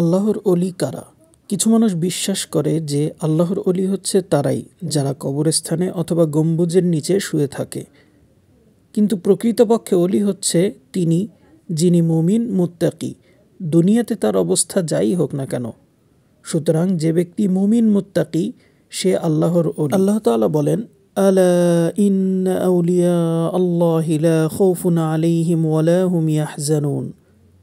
আল্লাহর অলি কারা কিছু মানুষ বিশ্বাস করে যে আল্লাহর অলি হচ্ছে তারাই যারা কবরস্থানে অথবা গম্বুজের নিচে শুয়ে থাকে কিন্তু প্রকৃতপক্ষে অলি হচ্ছে তিনি যিনি মমিন মুত্তাকি দুনিয়াতে তার অবস্থা যাই হোক না কেন সুতরাং যে ব্যক্তি মমিন মুত্তাকি সে আল্লাহর অলি আল্লাহ তালা বলেন আলা ইন আউলিয়া আল্লাহ আলাইহিম ওয়ালা ইয়াহজানুন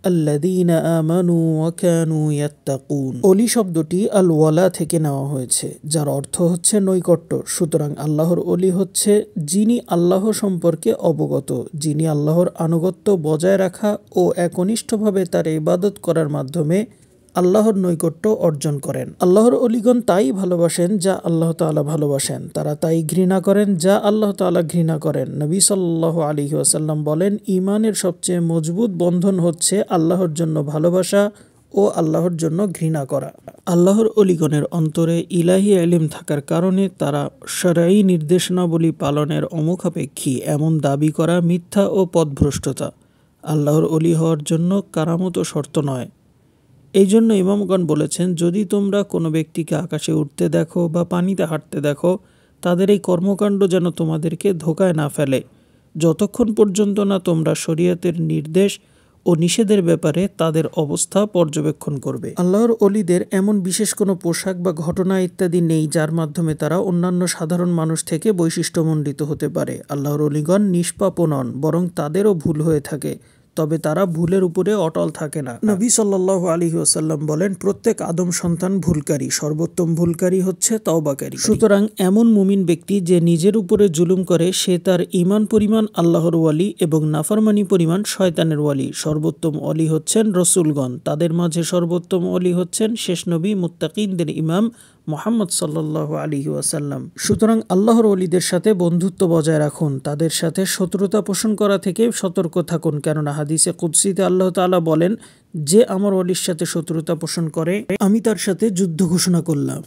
অলি শব্দটি আল ওয়ালা থেকে নেওয়া হয়েছে যার অর্থ হচ্ছে নৈকট্য সুতরাং আল্লাহর অলি হচ্ছে যিনি আল্লাহ সম্পর্কে অবগত যিনি আল্লাহর আনুগত্য বজায় রাখা ও একনিষ্ঠভাবে তার ইবাদত করার মাধ্যমে আল্লাহর নৈকট্য অর্জন করেন আল্লাহর অলিগণ তাই ভালোবাসেন যা আল্লাহ তালা ভালোবাসেন তারা তাই ঘৃণা করেন যা আল্লাহ তালা ঘৃণা করেন নবী সাল্লাহ আলী আসাল্লাম বলেন ইমানের সবচেয়ে মজবুত বন্ধন হচ্ছে আল্লাহর জন্য ভালোবাসা ও আল্লাহর জন্য ঘৃণা করা আল্লাহর অলিগণের অন্তরে ইলাহি আলিম থাকার কারণে তারা সরাই নির্দেশনাবলী পালনের অমুখাপেক্ষী এমন দাবি করা মিথ্যা ও পদভ্রষ্টতা আল্লাহর অলি হওয়ার জন্য কারামত শর্ত নয় এই জন্য ইমামগণ বলেছেন যদি তোমরা কোনো ব্যক্তিকে আকাশে উঠতে দেখো বা পানিতে হাঁটতে দেখো তাদের এই কর্মকাণ্ড যেন তোমাদেরকে ধোকায় না ফেলে যতক্ষণ পর্যন্ত না তোমরা শরীয়তের নির্দেশ ও নিষেধের ব্যাপারে তাদের অবস্থা পর্যবেক্ষণ করবে আল্লাহর অলিদের এমন বিশেষ কোনো পোশাক বা ঘটনা ইত্যাদি নেই যার মাধ্যমে তারা অন্যান্য সাধারণ মানুষ থেকে বৈশিষ্ট্যমণ্ডিত হতে পারে আল্লাহর অলিগণ নিষ্পাপ নন বরং তাদেরও ভুল হয়ে থাকে তবে তারা ভুলের উপরে অটল থাকে না নবী সাল্লাহ আলী ওসাল্লাম বলেন প্রত্যেক আদম সন্তান ভুলকারী সর্বোত্তম ভুলকারী হচ্ছে তওবাকারী সুতরাং এমন মুমিন ব্যক্তি যে নিজের উপরে জুলুম করে সে তার ইমান পরিমাণ আল্লাহর ওয়ালি এবং নাফারমানি পরিমাণ শয়তানের ওয়ালি সর্বোত্তম অলি হচ্ছেন রসুলগণ তাদের মাঝে সর্বোত্তম অলি হচ্ছেন শেষ নবী মুত্তাকিনদের ইমাম মোহাম্মদ সাল্লাহ আলী ওয়াসাল্লাম সুতরাং আল্লাহর অলিদের সাথে বন্ধুত্ব বজায় রাখুন তাদের সাথে শত্রুতা পোষণ করা থেকে সতর্ক থাকুন কেননা হাদিসে কুদ্সিতে আল্লাহ তালা বলেন যে আমার অলির সাথে শত্রুতা পোষণ করে আমি তার সাথে যুদ্ধ ঘোষণা করলাম